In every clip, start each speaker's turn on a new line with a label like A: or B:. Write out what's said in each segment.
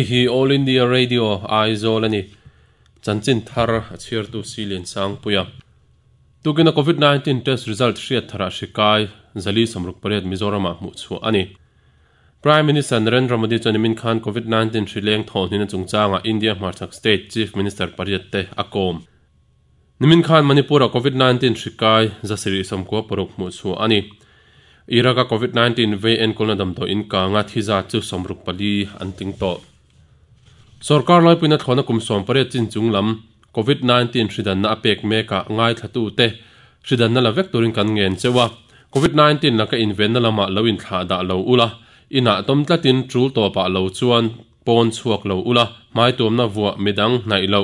A: he all india radio aizol ani chanchin thar achhiar tu silin sang puya tukina covid 19 test result shia thara shikai zali samruk pariat Mizorama mu chu ani prime minister narendra modi chon min khan covid 19 shri leng thon hina chungchanga india Marchak state chief minister pariat te akom nimin khan manipura covid 19 shikai zasiri samko paruk mu chu ani iraka covid 19 ve en kolna to in ka thiza chu samruk pali anting to สกอร์ลอยปุนัดขอนกุมสวมประเจีนจุงลำโควิด19ชิดันนาเปกเมกะง่ายทัตูเตชิดันนาลาเวกตัวริงกันเงินเซว่าโควิด19นักอินเวนนาละมาลาวินขาดาลาวุลาอินาตอมตัดตินจูตัวปะลาวชวนปอนชวกลาวุลาไม่ตัวนาวัวมิดังในลา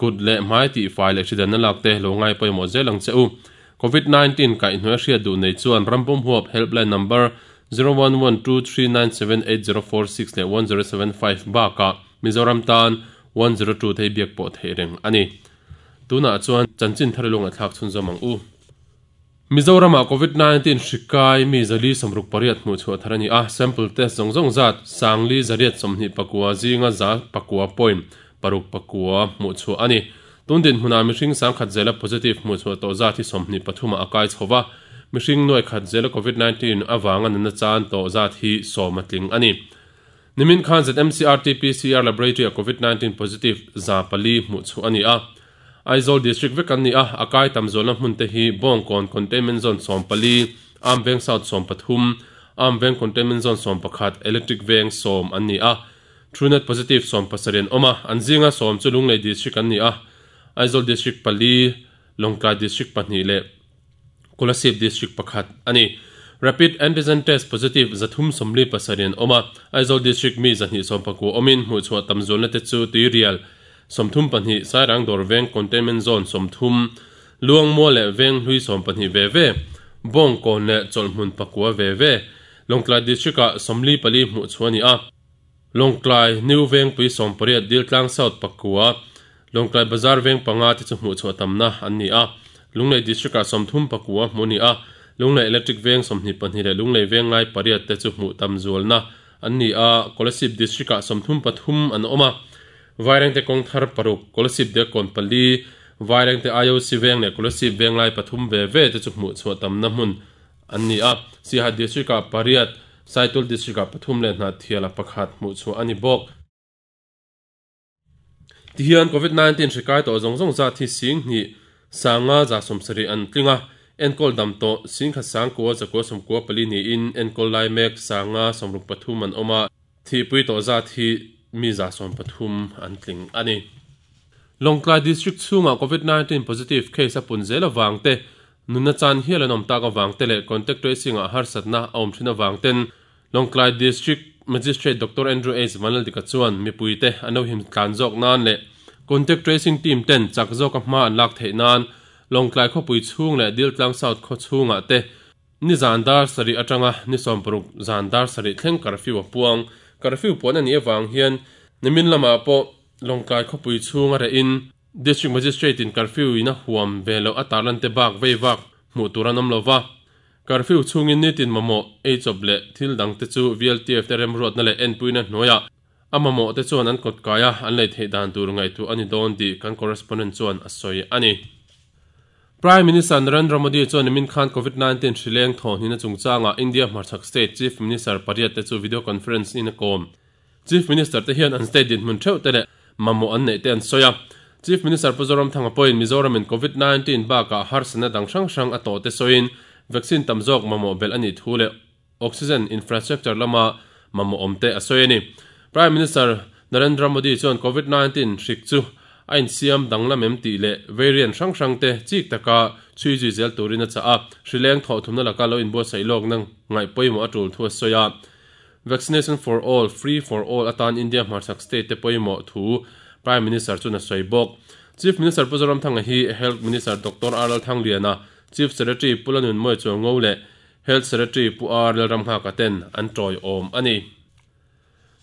A: กุดเล่ไม่ตีไฟเล็กชิดันนาลักเตะลงง่ายไปหมดเจลังเซวโควิด19กับอินเวสเชียดูในชวนรัมปุ่มหัวเฮลป์ไลน์นัมเบอร์0112397046และ1075บาก่า mizoram tan 102 thei biak po thei reng ani tuna chuan chanchin tharelung a thlak chhun zamang u mizoram a covid 19 shikai mi zali samruk pariat mu chu tharani a sample test zong zong zat sangli zariat somni pakua zinga za pakua point paruk pakua mu chu ani tundin huna mishing sang khat zela positive mu chu to za thi somni pathuma akai chhowa mishing noi khat zela covid 19 awangan na chan to za thi somatling ani nimin khan z mcrt pcr laboratory a covid-19 positive za pali mu chu ani a aizol district vek ani a akai tam zona hmun te hi bong kon containment zone som pali am veng south som pathum am veng containment zone som pakhat electric veng som ani a true net positive som pasarian oma anjinga som chulung lunglei district ani a aizol district pali longka district pani le kolasip district pakhat ani rapid antigen test positive zathum somli pasarian oma aizol district mi zanhi sompaku omin mu chwa tamzol na te chu ti real somthum panhi sarang dor veng containment zone somthum luang mo le veng hlui som panhi ve ve bong kon le cholmun pakua ve ve longklai district a somli pali mu chwani a longklai new veng pui somparia diltlang south pakua longklai bazar veng panga ti chu mu chwa tamna anni a lunglei district a somthum pakua muni a ลุงใน electric veng som ni pan hi le lung lei veng lai pariat te chu mu tam zual na an ni a kolasip district a som thum pathum an oma vairang te kong thar paruk kolasip de kon pali vairang te ioc veng ne kolasip veng lai pathum ve ve te chu mu chu tam na mun an ni a si ha district a pariat saitul district a pathum le na thiala pakhat mu chu ani bok ti hian covid 19 shikai to zong zong za thi sing ni sanga za som sari an tlinga enkol dam to singkha sang ko cha ko som ko pali ni in enkol lai mek sanga somruk pathum an oma thi pui to za thi mi za som pathum an tling ani longklai district chunga covid 19 positive case apun zela wangte nuna chan hiala nom ta ka wangte le contact tracing e a har satna om thina wangten longklai district magistrate dr andrew h manal dika chuan mi puite ano him tlan jok nan le contact tracing team ten chak jok ka ma an lak thei nan kho pui chhung le tlang south kho chhunga ah te ni zandar sari atanga ni sompuruk zandar sari thleng curfew puang curfew pon ani awang e hian min lama po kho pui chhunga re in district magistrate in curfew ina huam velo atalan te bak ve vak mu turanam lova curfew chungin ni tin mamo e choble thil dang te chu vltf te rem rot na le en puina noya amamo te chuan an kotkaya an lei thei dan tur ngai tu ani don di kan correspondent chuan asoi ani Prime Minister Narendra Modi chuan Nimin Khan COVID-19 Lanka thon hina chungchanga India Marchak State Chief Minister Pariyat te chu video conference in a kom. Chief Minister te hian an din mun theu tele mamu an nei ten soya. Chief Minister Puzoram thanga poin Mizoram in COVID-19 ba ka har sana dang sang sang ato te soin vaccine tamzok mamu bel ani thule oxygen infrastructure lama mamu omte asoyani. Prime Minister Narendra Modi chuan COVID-19 shik chu anh siam dang lam em ti le variant sang sang te chik taka chui ji zel turina cha a sri leng tho thumna laka lo in bo sai lok nang ngai poimo atul thu soya vaccination for all free for all atan india marsak state te poimo thu prime minister chuna soi bok chief minister pozoram thang hi health minister dr aral thang liana chief secretary pulanun moi chaw ngole health secretary pu ar ram ha ka ten an troi om ani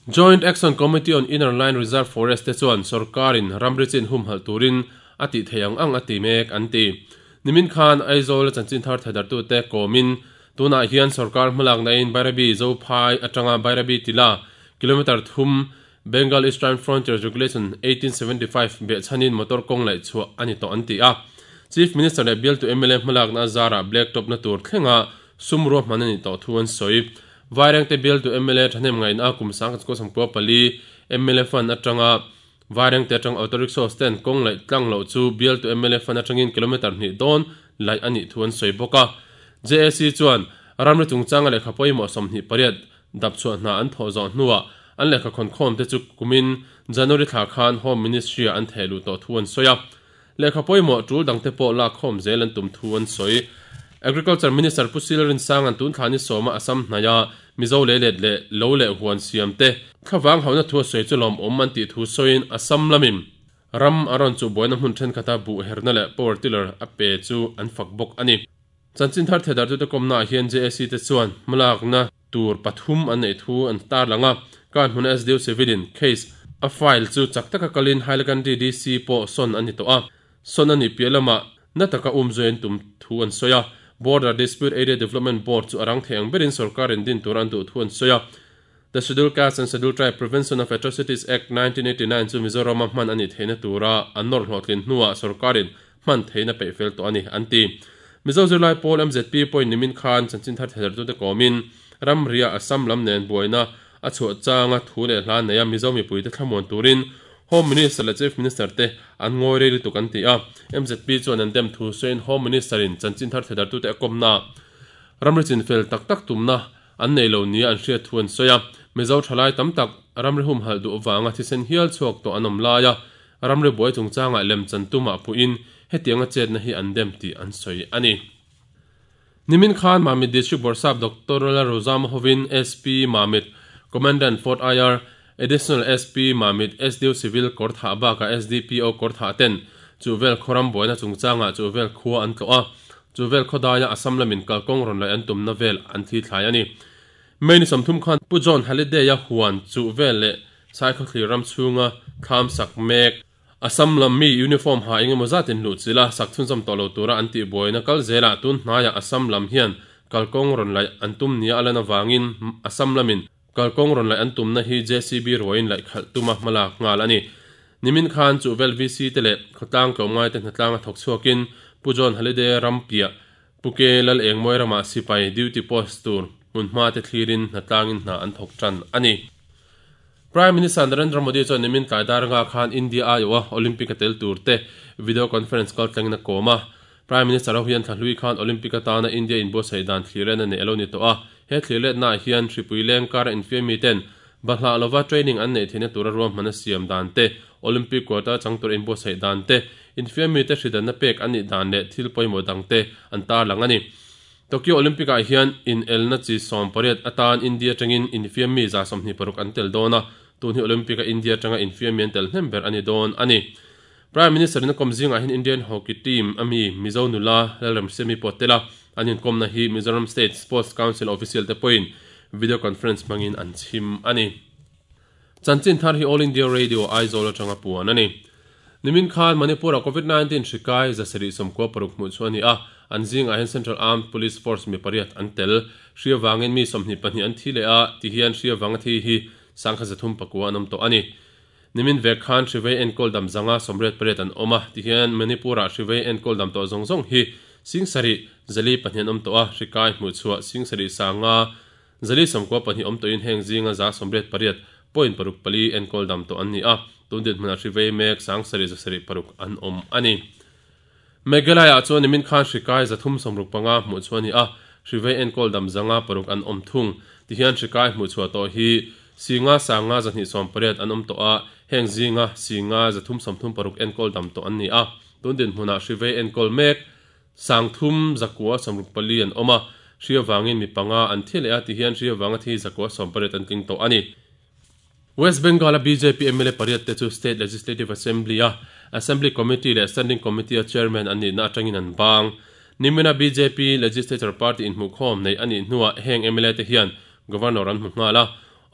A: joint action committee on inner line reserve forest te chuan sarkarin ramrichin humhal turin ati theyang ang ati mek anti nimin khan aizol chanchin thar thadar tu te komin tuna hian sarkar hmulak na in bairabi zo phai atanga bairabi tila kilometer thum bengal eastern frontier regulation 1875 be chanin motor kong lai chu ani to anti a chief minister le bial to MLA hmulak na zara blacktop na tur thlenga sumro manani to thuan soi วายแรงเตเบลตัวเอ็มเอลทันยังไงน่าคุ้มสังกัดก็สมปอปลีเอ็มเอลฟันนัจัริยะวายแรงเตจังอัลตริกโซสเตนกงไลตั้งเหล่าจูเบลตัวเอ็มเอลฟันนัจงอินกิโลเมตรหนึ่งดอนไหลอันนี้ทวนสวยบุกะเจสีจวนรำลึกถึงจังอะไรขับไปมาสมนิปริยดดับชวนน่าอันพอจอนัวอันเล็กคนคอมเตจุกุมินจันนุริทาคานโฮมินิสเชียอันเทลุตัวทวนสวยเล็กขับไปมาจูดังเตปอลาคอมเจลันตุมทวนสวย agriculture minister pusiler in sang an tun thani soma asam naya mizo le le le lo le huan siam te khawang hauna thu soi Omanti om man ti thu soin asam lamim ram aron chu boina hun then kata bu herna le power tiller ape chu an fak bok ani chanchin thar thedar tu te komna hian je te chuan malak na tur pathum an nei thu an tar langa kan hun sdu civilian case a file chu chaktaka kalin hailakan ddc po son ani to a son ani pelama nataka umzoin tum thu an soya border dispute area development board chu arang theng berin sarkar in din toran du thun soya the Schedule caste and Schedule tribe prevention of atrocities act 1989 chu mizoram man ani theina tura anor hlotlin nuwa sarkarin man theina pe fel to ani anti mizo july Paul mzp point nimin khan chanchin thar thajar tu te komin ram ria asam lam nen na boina achu changa thule hlan neya mizo mi pui te thamon turin home minister la chief minister te an ngoi re li tu kan ti a mzp chuan an dem thu suin home minister in chanchin thar thedar tu te kom na ramrichin fel tak tak tumna an nei lo ni an hria thuan soya mezau thalai tam tak ramri hum hal du wanga thi sen hial chuak to anom laya ramri boi chung changa lem chan tuma pu in hetianga chet na hi an dem ti an soi ani nimin khan mamid district borsab dr la rozam hovin sp mamid commandant fort ir additional sp mit sdu civil ha ba ka sdpo court ha ten chu vel khoram chung changa chu vel khu an to a chu vel khodaina asam lamin kalkong ron lai an na vel an thi thlai ani sam samthum khan pujon holiday ya huan chu vel le sai thli ram chunga kham sak mek asam lam mi uniform ha inge moza tin lu chila sak thun sam tolo tura an ti boina kal zela tun ya asam lam hian kalkong ron lai an tum nia alana wangin asam lamin kalkong ron la antum na hi jcb roin la khal tuma mala ngal ani nimin khan chu vel vc tele khatang ko ngai te hnatlanga thok chuakin pujon halide rampia puke lal eng moirama sipai duty post tur mun ma te thlirin hnatlangin hna an thok tan ani prime minister narendra modi chu nimin taidar nga khan india aiwa olympic tel tur te video conference tang na koma prime minister Rohian Thalui khan olympic ta na india in bo saidan thliren ne eloni to a HATLEAD NAA AHEAN SHIBUYI LENG KARA INFIME TEN BATLA ALOVA TRAINING AN NA I T HING HATURA RUAM HMANASYAM DAN TE OLYMPIC QUARTER CHANG TURINBOS HAY DAN TE INFIME TAN SHIDAN NAPEK AN I DAN LET THIL POI MO DAN TE ANTAR LANG ANI TOKYO OLYMPICAA AHEAN IN EL NAZI SOM PARAD ATAN INDIA CHANG IN INFIME ZASOM THINI PARUK AN TEL DOO NAA THON HEE OLYMPICAA INDIA CHANG HAA INFIME YAN TEL NAMBER ANI DOO NAAAN i PRIME MINISTER n u k o m z i n g A HIN INDIAN HOCKEY TEAM anin komna hi Mizoram State Sports Council official te point video conference mangin an chim ani chanchin thar hi all india radio aizola changa puan ani nimin khan manipur a covid 19 shikai za seri som ko paruk mu chuani a ah, anjing a central armed police force mi pariat antel shia wangin mi somni pani an thile a ah, ti hian shia wang thi hi sangkha zathum pakua nam to ani nimin ve khan shivai en koldam zanga somret paret an oma ti hian manipura shivai en koldam to zong zong hi sing sari zali pahnian om to a rikai chua sing sari sanga zali samko pahni om to in heng zinga za somret pariat point paruk pali en kol dam to anni a tundet mana ri vei mek sang za sari paruk an om ani megalaya chuan min khan rikai thum somruk panga mu chuani a ri vei en kol dam zanga paruk an om thung ti hian rikai mu chua to hi singa sanga zani som pariat an om to a heng zinga singa za som somthum paruk en kol dam to anni a tundet hmana ri vei en kol mek sangthum zakua samrukpali an oma ria wangin mipanga an thil a ti hian ria wanga thi zakua somparet an king to ani West Bengal BJP MLA pariat te chu State Legislative Assembly a Assembly Committee le Standing Committee a Chairman ani na an bang BJP Legislature Party in mukhom nei ani nuwa heng MLA te hian governor an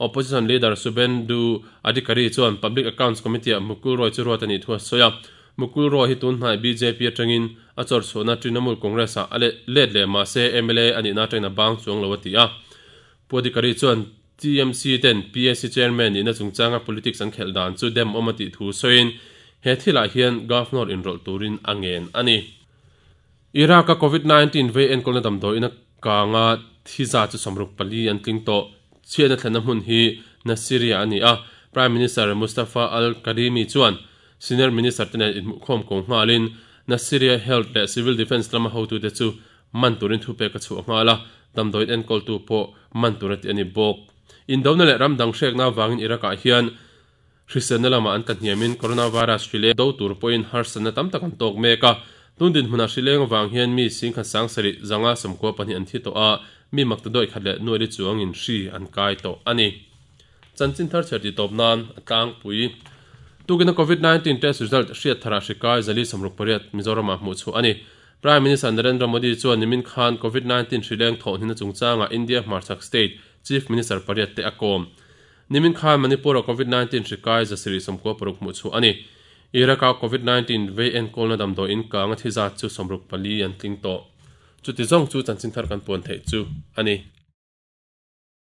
A: opposition leader Subendu chuan Public Accounts Committee a thua soya mukul rohi tun hnai bjp atangin achor sona trinamul congress a ale let le ma se mla ani na tangna bang chuang lawati a podi kari chuan tmc ten psc chairman in achung changa politics an khel dan chu dem omati thu soin he thila hian governor in enroll turin angen ani iraq a covid 19 ve en kolna dam do ina kanga thiza chu samruk pali an tling to chiana thlana hmun hi na syria ani a prime minister mustafa al karimi chuan Senior Minister tina kom kong ngalin na Syria held le civil defense lama ho tu te chu man turin thu pe ka chu ngala dam doit en kol tu po man turat ani bok in dawna le ram dang shek na wangin iraka hian khristian lama an kan hiamin coronavirus chile do tur poin harsan tam tak an tok meka tundin huna shileng wang hian mi sing khan sang sari zanga sam ko pani an thi to a mi makta doi khat le nuari chuang in shi an kai to ani chanchin thar chher ti top nan atang pui tukina covid-19 test result hriat thara hrikai zali samruk pariat mizoram a hmuh chu ani prime minister narendra modi chuan nimin khan covid-19 hrileng thawh hina chungchanga india hmarchak state chief minister pariat te akom nimin khan manipur covid-19 hrikai za siri samko paruk hmuh chu ani iraka covid-19 ve en kolna dam do in ka nga thiza chu samruk pali an tling to chu ti zong chu chanchin thar kan pon thei chu ani